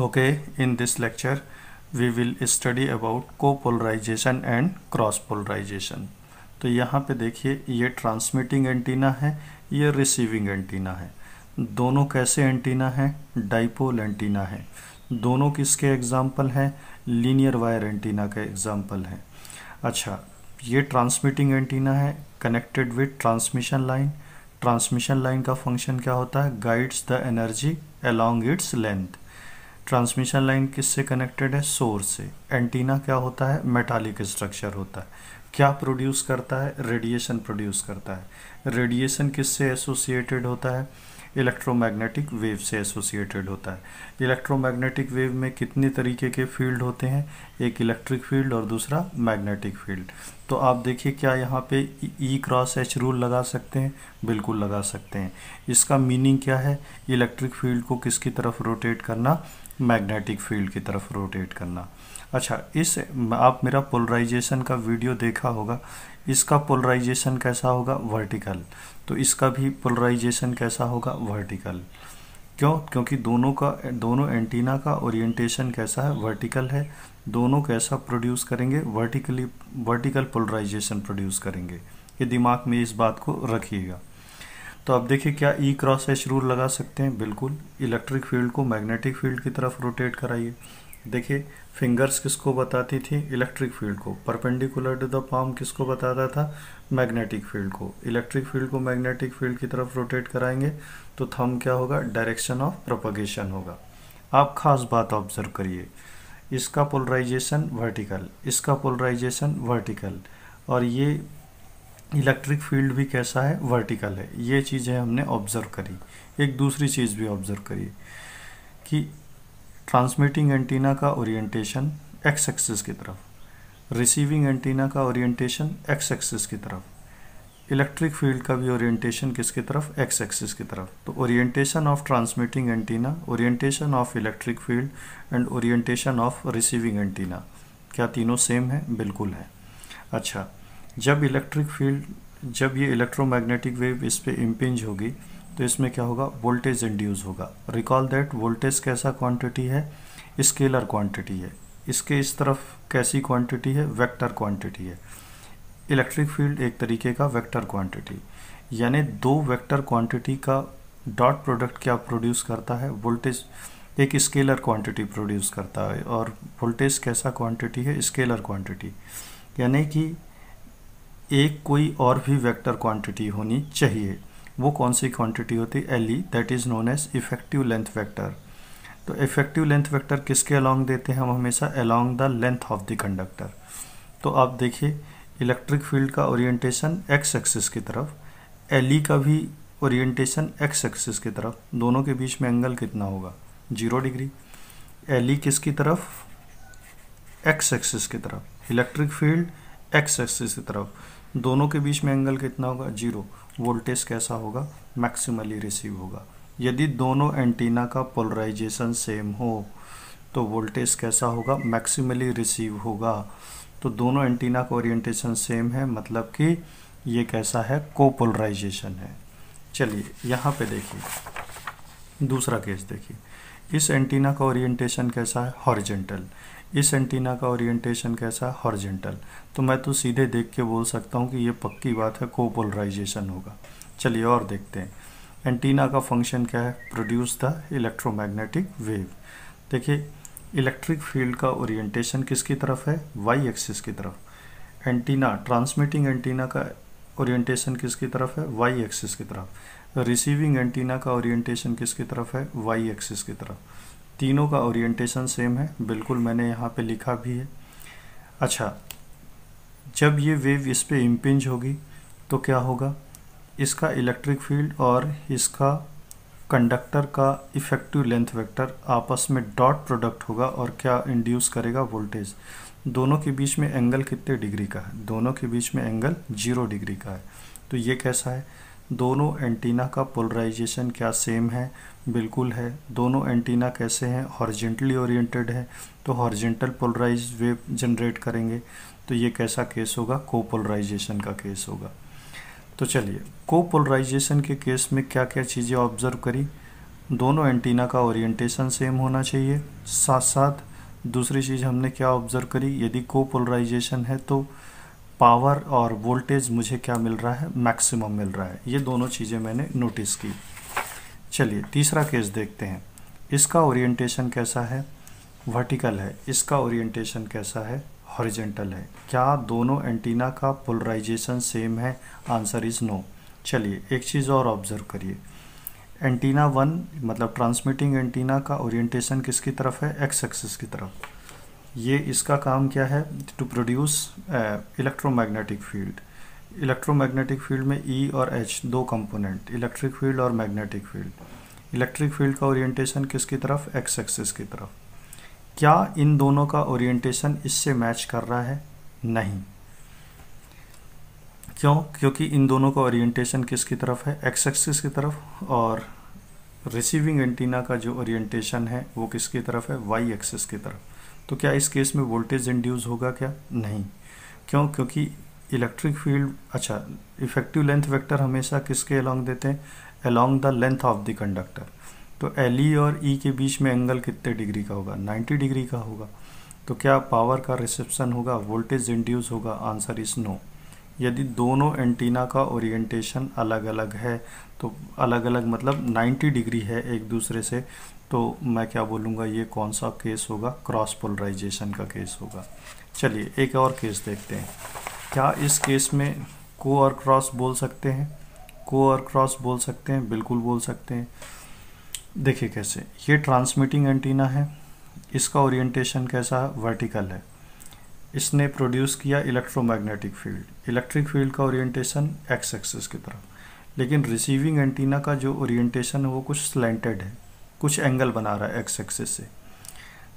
okay in this lecture we will study about co polarization and cross polarization तो यहाँ पे देखिए ये ट्रांसमिटिंग एंटीना है ये रिसीविंग एंटीना है दोनों कैसे एंटीना है डाइपोल एंटीना है दोनों किसके एग्जाम्पल हैं लीनियर वायर एंटीना का एग्जाम्पल है अच्छा ये ट्रांसमिटिंग एंटीना है connected with transmission line transmission line का फंक्शन क्या होता है guides the energy along its length transmission line किससे कनेक्टेड है सोर्स से एंटीना क्या होता है मेटालिक स्ट्रक्चर होता है क्या प्रोड्यूस करता है रेडिएशन प्रोड्यूस करता है रेडिएशन किससे एसोसिएटेड होता है इलेक्ट्रोमैग्नेटिक वेव से एसोसिएटेड होता है इलेक्ट्रोमैग्नेटिक वेव में कितने तरीके के फील्ड होते हैं एक इलेक्ट्रिक फील्ड और दूसरा मैग्नेटिक फील्ड तो आप देखिए क्या यहाँ पे ई क्रॉस एच रूल लगा सकते हैं बिल्कुल लगा सकते हैं इसका मीनिंग क्या है इलेक्ट्रिक फील्ड को किसकी तरफ रोटेट करना मैग्नेटिक फील्ड की तरफ रोटेट करना अच्छा इस आप मेरा पोलराइजेशन का वीडियो देखा होगा इसका पोलराइजेशन कैसा होगा वर्टिकल तो इसका भी पोलराइजेशन कैसा होगा वर्टिकल क्यों क्योंकि दोनों का दोनों एंटीना का ओरिएंटेशन कैसा है वर्टिकल है दोनों कैसा प्रोड्यूस करेंगे वर्टिकली वर्टिकल पोलराइजेशन प्रोड्यूस करेंगे ये दिमाग में इस बात को रखिएगा तो आप देखिए क्या ई क्रॉस एच रूल लगा सकते हैं बिल्कुल इलेक्ट्रिक फील्ड को मैग्नेटिक फील्ड की तरफ रोटेट कराइए देखिए फिंगर्स किसको बताती थी इलेक्ट्रिक फील्ड को परपेंडिकुलर टू द पाम किसको बताता था मैग्नेटिक फील्ड को इलेक्ट्रिक फील्ड को मैग्नेटिक फील्ड की तरफ रोटेट कराएंगे तो थम क्या होगा डायरेक्शन ऑफ प्रोपगेशन होगा आप खास बात ऑब्जर्व करिए इसका पोलराइजेशन वर्टिकल इसका पोलराइजेशन वर्टिकल और ये इलेक्ट्रिक फील्ड भी कैसा है वर्टिकल है ये चीज़ें हमने ऑब्जर्व करी एक दूसरी चीज़ भी ऑब्जर्व करी कि ट्रांसमिटिंग एंटीना का ओरिएंटेशन एक्स एक्सिस की तरफ रिसीविंग एंटीना का ओरिएंटेशन एक्स एक्सिस की तरफ इलेक्ट्रिक फील्ड का भी ओरिएंटेशन किसकी तरफ एक्स एक्सिस की तरफ तो orientation of transmitting antenna orientation of electric field and orientation of receiving antenna क्या तीनों सेम है बिल्कुल है अच्छा जब इलेक्ट्रिक फील्ड जब ये इलेक्ट्रोमैग्नेटिक वेव इस पर इम्पिंज होगी तो इसमें क्या होगा वोल्टेज इंड्यूस होगा रिकॉल दैट वोल्टेज कैसा क्वांटिटी है स्केलर क्वांटिटी है इसके इस तरफ कैसी क्वांटिटी है वेक्टर क्वांटिटी है इलेक्ट्रिक फील्ड एक तरीके का वेक्टर क्वांटिटी यानी दो वेक्टर क्वांटिटी का डॉट प्रोडक्ट क्या प्रोड्यूस करता है वोल्टेज एक स्केलर क्वांटिटी प्रोड्यूस करता है और वोल्टेज कैसा क्वांटिटी है स्केलर क्वांटिटी यानी कि एक कोई और भी वेक्टर क्वांटिटी होनी चाहिए वो कौन सी क्वांटिटी होती है L E that is known as effective length vector तो इफेक्टिव लेंथ वेक्टर किसके अलॉन्ग देते हैं हम हमेशा along the length of the conductor तो आप देखिए इलेक्ट्रिक फील्ड का ओरिएंटेशन एक्स एक्सिस की तरफ एल ई का भी ओरिएंटेशन एक्स एक्सिस की तरफ दोनों के बीच में एंगल कितना होगा जीरो डिग्री एल ई किसकी तरफ एक्स एक्सिस की तरफ इलेक्ट्रिक फील्ड एक्स एक्सिस की तरफ दोनों के बीच में एंगल कितना होगा जीरो वोल्टेज कैसा होगा मैक्सिमली रिसीव होगा यदि दोनों एंटीना का पोलराइजेशन सेम हो तो वोल्टेज कैसा होगा मैक्सिमली रिसीव होगा तो दोनों एंटीना का ओरिएंटेशन सेम है मतलब कि ये कैसा है कोपोलराइजेशन है चलिए यहाँ पे देखिए दूसरा केस देखिए इस एंटीना का ओरिएंटेशन कैसा है हॉरिजेंटल इस एंटीना का ओरिएंटेशन कैसा है हॉरिजेंटल तो मैं तो सीधे देख के बोल सकता हूँ कि ये पक्की बात है कोपोलराइजेशन होगा चलिए और देखते हैं एंटीना का फंक्शन क्या है प्रोड्यूस द इलेक्ट्रोमैग्नेटिक वेव देखिए इलेक्ट्रिक फील्ड का ओरिएंटेशन किसकी तरफ है वाई एक्सिस की तरफ एंटीना ट्रांसमिटिंग एंटीना का ओरिएंटेशन किसकी तरफ है वाई एक्सिस की तरफ रिसीविंग एंटीना का ओरिएंटेशन किसकी तरफ है वाई एक्सिस की तरफ तीनों का ओरिएंटेशन सेम है बिल्कुल मैंने यहाँ पे लिखा भी है अच्छा जब ये वेव इस पर इम्पिंज होगी तो क्या होगा इसका इलेक्ट्रिक फील्ड और इसका कंडक्टर का इफेक्टिव लेंथ वेक्टर आपस में डॉट प्रोडक्ट होगा और क्या इंड्यूस करेगा वोल्टेज दोनों के बीच में एंगल कितने डिग्री का है दोनों के बीच में एंगल जीरो डिग्री का है तो ये कैसा है दोनों एंटीना का पोलराइजेशन क्या सेम है बिल्कुल है दोनों एंटीना कैसे हैं हॉर्जेंटली ओरिएंटेड है तो हॉर्जेंटल पोलराइज वेव जनरेट करेंगे तो ये कैसा केस होगा कोपोलराइजेशन का केस होगा तो चलिए कोपोलराइजेशन के केस में क्या क्या चीज़ें ऑब्जर्व करी दोनों एंटीना का ओरिएंटेशन सेम होना चाहिए साथ साथ दूसरी चीज़ हमने क्या ऑब्जर्व करी यदि कोपोलराइजेशन है तो पावर और वोल्टेज मुझे क्या मिल रहा है मैक्सिमम मिल रहा है ये दोनों चीज़ें मैंने नोटिस की चलिए तीसरा केस देखते हैं इसका ओरिएंटेशन कैसा है वर्टिकल है इसका ओरिएंटेशन कैसा है हॉरिजेंटल है क्या दोनों एंटीना का पोलराइजेशन सेम है आंसर इज़ नो चलिए एक चीज़ और ऑब्ज़र्व करिए एंटीना वन मतलब ट्रांसमिटिंग एंटीना का ओरिएंटेशन किसकी तरफ है एक्स एक्सिस की तरफ ये इसका काम क्या है to produce electromagnetic field electromagnetic field में ई e और एच दो कंपोनेंट इलेक्ट्रिक फील्ड और मैग्नेटिक फील्ड इलेक्ट्रिक फील्ड का ओरिएंटेशन किसकी तरफ एक्स एक्सिस की तरफ क्या इन दोनों का ओरिएंटेशन इससे मैच कर रहा है नहीं क्यों क्योंकि इन दोनों का ओरिएंटेशन किसकी तरफ है एक्स एक्सिस की तरफ और रिसीविंग एंटीना का जो ओरिएंटेशन है वो किसकी तरफ है वाई एक्सिस की तरफ तो क्या इस केस में वोल्टेज इंड्यूस होगा क्या नहीं क्यों क्योंकि इलेक्ट्रिक फील्ड अच्छा इफेक्टिव लेंथ वेक्टर हमेशा किसके अलॉन्ग देते हैं along the length of the conductor तो एल ई e और ई e के बीच में एंगल कितने डिग्री का होगा 90 डिग्री का होगा तो क्या पावर का रिसेप्शन होगा वोल्टेज इंड्यूस होगा आंसर इज नो यदि दोनों एंटीना का ओरिएंटेशन अलग अलग है तो अलग अलग मतलब 90 डिग्री है एक दूसरे से तो मैं क्या बोलूँगा ये कौन सा केस होगा क्रॉस पोलराइजेशन का केस होगा चलिए एक और केस देखते हैं क्या इस केस में को और क्रॉस बोल सकते हैं को और क्रॉस बोल सकते हैं बिल्कुल बोल सकते हैं देखिए कैसे ये ट्रांसमिटिंग एंटीना है इसका ओरिएंटेशन कैसा है वर्टिकल है इसने प्रोड्यूस किया इलेक्ट्रोमैग्नेटिक फील्ड इलेक्ट्रिक फील्ड का ओरिएंटेशन एक्स एक्सेस की तरफ लेकिन रिसीविंग एंटीना का जो ओरिएंटेशन है वो कुछ स्लेंटेड है कुछ एंगल बना रहा है एक्स एक्सिस से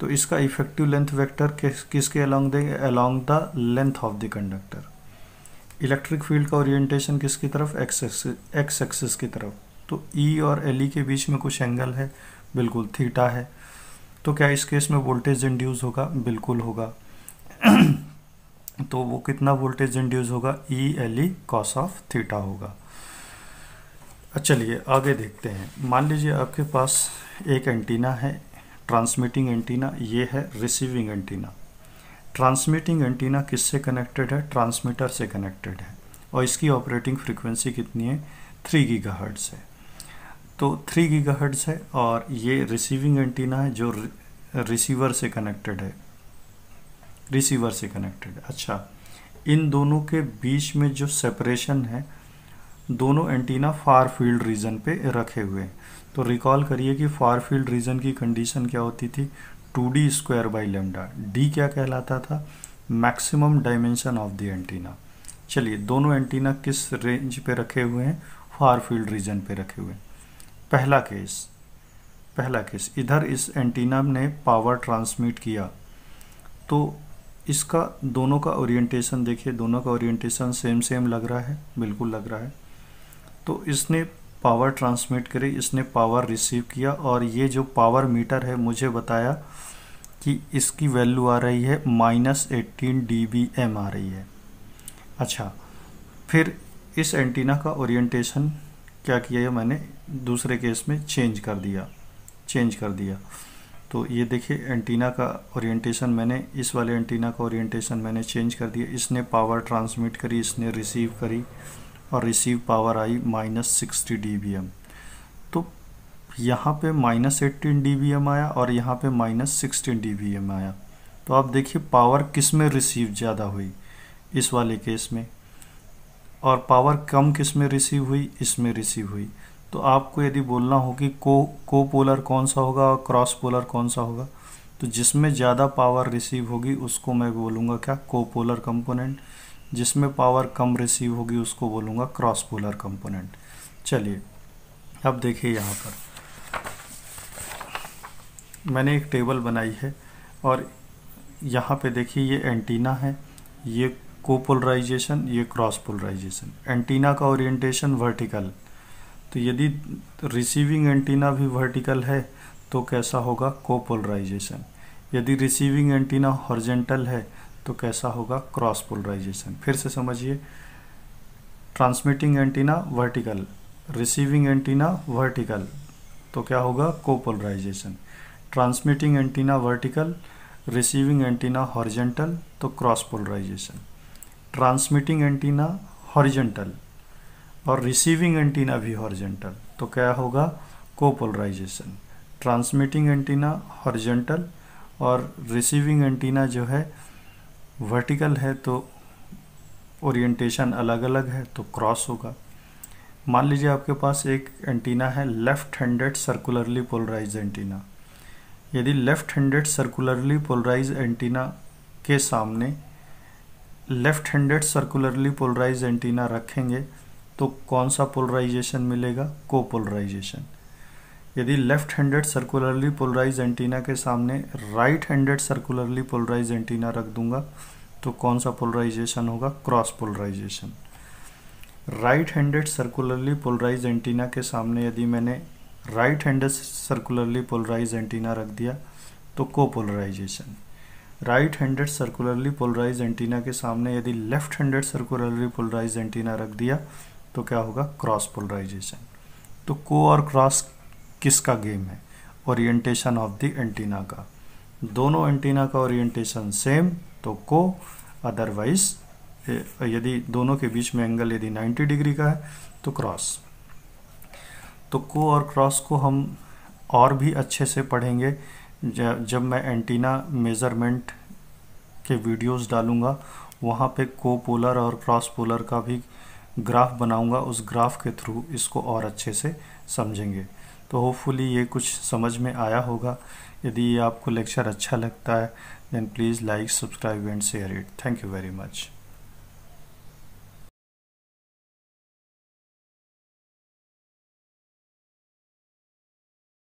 तो इसका इफेक्टिव लेंथ वेक्टर किसके अलॉन्ग देंगे along the length of the conductor electric field का ओरिएंटेशन किसकी तरफ एक्स एक्स एक्सिस की तरफ तो ई e और एल ई e के बीच में कुछ एंगल है बिल्कुल थीटा है तो क्या इस केस में वोल्टेज इंड्यूस होगा बिल्कुल होगा तो वो कितना वोल्टेज इंड्यूस होगा E L E cos of theta होगा चलिए आगे देखते हैं मान लीजिए आपके पास एक एंटीना है ट्रांसमिटिंग एंटीना ये है रिसीविंग एंटीना ट्रांसमिटिंग एंटीना किससे कनेक्टेड है ट्रांसमीटर से कनेक्टेड है और इसकी ऑपरेटिंग फ्रीक्वेंसी कितनी है थ्री गीगा हर्ट्स है तो थ्री गीगा हर्ट्स है और ये रिसीविंग एंटीना है जो रिसीवर से कनेक्टेड है रिसीवर से कनेक्टेड अच्छा इन दोनों के बीच में जो सेपरेशन है दोनों एंटीना फार फील्ड रीजन पे रखे हुए हैं तो रिकॉल करिए कि फार फील्ड रीजन की कंडीशन क्या होती थी two D square by lambda D क्या कहलाता था maximum dimension of the antenna चलिए दोनों एंटीना किस रेंज पे रखे हुए हैं फार फील्ड रीजन पे रखे हुए हैं पहला केस पहला केस इधर इस एंटीना ने पावर ट्रांसमिट किया तो इसका दोनों का ओरिएंटेशन देखिए दोनों का ओरिएंटेशन सेम सेम लग रहा है बिल्कुल लग रहा है तो इसने पावर ट्रांसमिट करी इसने पावर रिसीव किया और ये जो पावर मीटर है मुझे बताया कि इसकी वैल्यू आ रही है minus eighteen D B M आ रही है अच्छा फिर इस एंटीना का ओरिएंटेशन क्या किया है मैंने दूसरे केस में चेंज कर दिया चेंज कर दिया तो ये देखिए एंटीना का ओरिएंटेशन मैंने इस वाले एंटीना का ओरिएंटेशन मैंने चेंज कर दिया इसने पावर ट्रांसमिट करी इसने रिसीव करी और रिसीव पावर आई माइनस सिक्सटी डी तो यहाँ पे माइनस एट्टीन डी आया और यहाँ पे माइनस सिक्सटीन डी आया तो आप देखिए पावर किस में रिसीव ज़्यादा हुई इस वाले केस में और पावर कम किस में रिसीव हुई इसमें रिसीव हुई तो आपको यदि बोलना हो कि को को पोलर कौन सा होगा और क्रॉस पोलर कौन सा होगा तो जिसमें ज़्यादा पावर रिसीव होगी उसको मैं बोलूँगा क्या को पोलर कंपोनेंट जिसमें पावर कम रिसीव होगी उसको बोलूँगा क्रॉस पोलर कंपोनेंट चलिए अब देखिए यहाँ पर मैंने एक टेबल बनाई है और यहाँ पे देखिए ये एंटीना है ये कोपोलराइजेशन ये क्रॉस पोलराइजेशन एंटीना का ओरिएंटेशन वर्टिकल तो यदि रिसीविंग एंटीना भी वर्टिकल है तो कैसा होगा कोपोलराइजेशन यदि रिसीविंग एंटीना हॉर्जेंटल है तो कैसा होगा क्रॉस पोलराइजेशन फिर से समझिए transmitting antenna vertical receiving antenna vertical तो क्या होगा copolarization transmitting antenna vertical receiving antenna horizontal तो cross polarization transmitting antenna horizontal और रिसीविंग एंटीना भी हॉरिजेंटल तो क्या होगा कोपोलराइजेशन ट्रांसमिटिंग एंटीना हॉरिजेंटल और रिसीविंग एंटीना जो है वर्टिकल है तो ओरिएंटेशन अलग अलग है तो क्रॉस होगा मान लीजिए आपके पास एक एंटीना है left handed circularly polarize antenna यदि left handed circularly polarize antenna के सामने left handed circularly polarize antenna रखेंगे तो कौन सा पोलराइजेशन मिलेगा को पोलराइजेशन यदि left handed circularly polarize antenna के सामने right handed circularly polarize antenna रख दूंगा तो कौन सा पोलराइजेशन होगा cross polarization right handed circularly polarize antenna के सामने यदि मैंने right handed circularly polarize antenna रख दिया तो को polarisation right handed circularly polarize antenna के सामने यदि left handed circularly polarize antenna रख दिया तो क्या होगा क्रॉस पोलराइजेशन तो को और क्रॉस किसका गेम है ओरिएंटेशन ऑफ द एंटीना का दोनों एंटीना का ओरिएंटेशन सेम तो को अदरवाइज यदि दोनों के बीच में एंगल यदि 90 डिग्री का है तो क्रॉस तो को और क्रॉस को हम और भी अच्छे से पढ़ेंगे जब मैं एंटीना मेज़रमेंट के वीडियोस डालूंगा वहाँ पे को पोलर और क्रॉस पोलर का भी ग्राफ बनाऊँगा उस ग्राफ के थ्रू इसको और अच्छे से समझेंगे तो होपफुली ये कुछ समझ में आया होगा यदि ये आपको लेक्चर अच्छा लगता है then please like subscribe and share it thank you very much